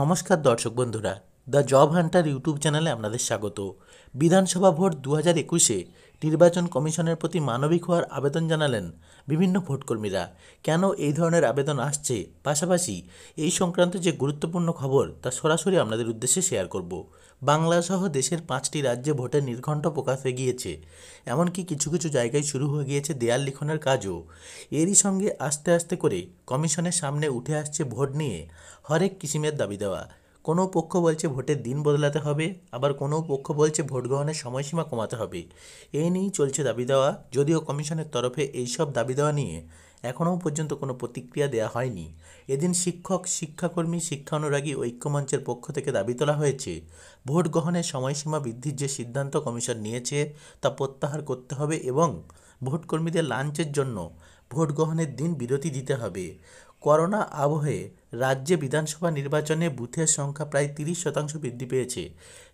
নমস্কার দর্শক বন্ধুরা দ্য জব হান্টার ইউটিউব চ্যানেলে আপনাদের স্বাগত বিধানসভা ভোট দু হাজার একুশে নির্বাচন কমিশনের প্রতি মানবিক হওয়ার আবেদন জানালেন বিভিন্ন ভোটকর্মীরা কেন এই ধরনের আবেদন আসছে পাশাপাশি এই সংক্রান্ত যে গুরুত্বপূর্ণ খবর তা সরাসরি আপনাদের উদ্দেশ্যে শেয়ার করব বাংলাসহ দেশের পাঁচটি রাজ্যে ভোটের নির্ঘণ্ট প্রকাশ হয়ে গিয়েছে এমনকি কিছু কিছু জায়গায় শুরু হয়ে গিয়েছে দেয়াল লিখনের কাজও এরই সঙ্গে আস্তে আস্তে করে কমিশনের সামনে উঠে আসছে ভোট নিয়ে হরেক কিসিমের দাবি দেওয়া কোনো পক্ষ বলছে ভোটের দিন বদলাতে হবে আবার কোনো পক্ষ বলছে ভোট গ্রহণের সময়সীমা কমাতে হবে এই নিয়েই চলছে দাবি দেওয়া যদিও কমিশনের তরফে এইসব দাবি দেওয়া নিয়ে এখনও পর্যন্ত কোনো প্রতিক্রিয়া দেওয়া হয়নি এদিন শিক্ষক শিক্ষাকর্মী শিক্ষা অনুরাগী ঐক্যমঞ্চের পক্ষ থেকে দাবি তোলা হয়েছে ভোট গ্রহণের সময়সীমা বৃদ্ধির যে সিদ্ধান্ত কমিশন নিয়েছে তা প্রত্যাহার করতে হবে এবং ভোটকর্মীদের লাঞ্চের জন্য ভোট গ্রহণের দিন বিরতি দিতে হবে করোনা আবহে রাজ্যে বিধানসভা নির্বাচনে বুথের সংখ্যা প্রায় তিরিশ শতাংশ বৃদ্ধি পেয়েছে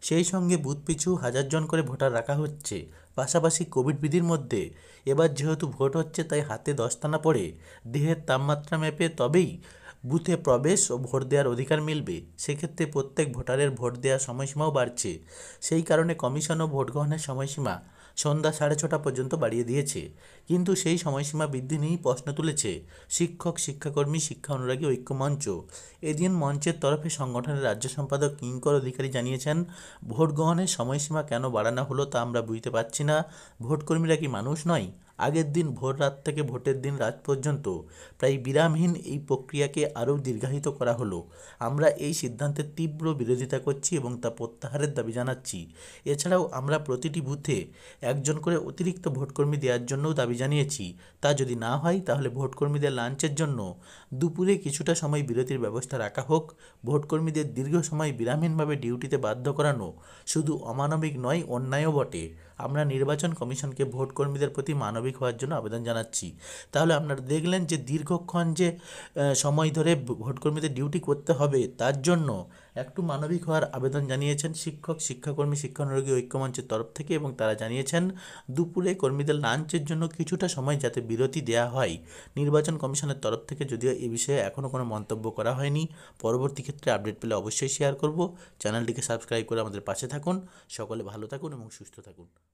সেই সঙ্গে বুথ পিছু হাজারজন করে ভোটার রাখা হচ্ছে পাশাপাশি কোভিড বিধির মধ্যে এবার যেহেতু ভোট হচ্ছে তাই হাতে দস্তানা পড়ে দেহের তাপমাত্রা মেপে তবেই বুথে প্রবেশ ও ভোট দেওয়ার অধিকার মিলবে সেক্ষেত্রে প্রত্যেক ভোটারের ভোট দেওয়ার সময়সীমাও বাড়ছে সেই কারণে কমিশন ও ভোট গ্রহণের সময়সীমা সন্ধ্যা সাড়ে ছটা পর্যন্ত বাড়িয়ে দিয়েছে কিন্তু সেই সময়সীমা বৃদ্ধি নিয়েই প্রশ্ন তুলেছে শিক্ষক শিক্ষাকর্মী শিক্ষা অনুরাগী ঐক্য মঞ্চ এদিন মঞ্চের তরফে সংগঠনের রাজ্য সম্পাদক কিঙ্কর অধিকারী জানিয়েছেন ভোট গ্রহণের সময়সীমা কেন বাড়ানো হলো তা আমরা বুঝতে পারছি না ভোটকর্মীরা কি মানুষ নয় আগের দিন ভোর রাত থেকে ভোটের দিন রাত পর্যন্ত প্রায় বিরামহীন এই প্রক্রিয়াকে আরও দীর্ঘায়িত করা হলো আমরা এই সিদ্ধান্তের তীব্র বিরোধিতা করছি এবং তা প্রত্যাহারের দাবি জানাচ্ছি এছাড়াও আমরা প্রতিটি বুথে একজন করে অতিরিক্ত ভোটকর্মী দেওয়ার জন্যও দাবি জানিয়েছি তা যদি না হয় তাহলে ভোটকর্মীদের লাঞ্চের জন্য দুপুরে কিছুটা সময় বিরতির ব্যবস্থা রাখা হোক ভোটকর্মীদের দীর্ঘ সময় বিরামহীনভাবে ডিউটিতে বাধ্য করানো শুধু অমানবিক নয় অন্যায়ও বটে আমরা নির্বাচন কমিশনকে ভোট কর্মীদের প্রতি মানবিক হওয়ার জন্য আবেদন জানাচ্ছি তাহলে আপনারা দেখলেন যে দীর্ঘক্ষণ যে সময় ধরে ভোট কর্মীদের ডিউটি করতে হবে তার জন্য একটু মানবিক হওয়ার আবেদন জানিয়েছেন শিক্ষক শিক্ষাকর্মী শিক্ষানুরোগী ঐক্যমঞ্চের তরফ থেকে এবং তারা জানিয়েছেন দুপুরে কর্মীদের লাঞ্চের জন্য কিছুটা সময় যাতে বিরতি দেওয়া হয় নির্বাচন কমিশনের তরফ থেকে যদিও এ বিষয়ে এখনও কোনো মন্তব্য করা হয়নি পরবর্তী ক্ষেত্রে আপডেট পেলে অবশ্যই শেয়ার করব চ্যানেলটিকে সাবস্ক্রাইব করে আমাদের পাশে থাকুন সকলে ভালো থাকুন এবং সুস্থ থাকুন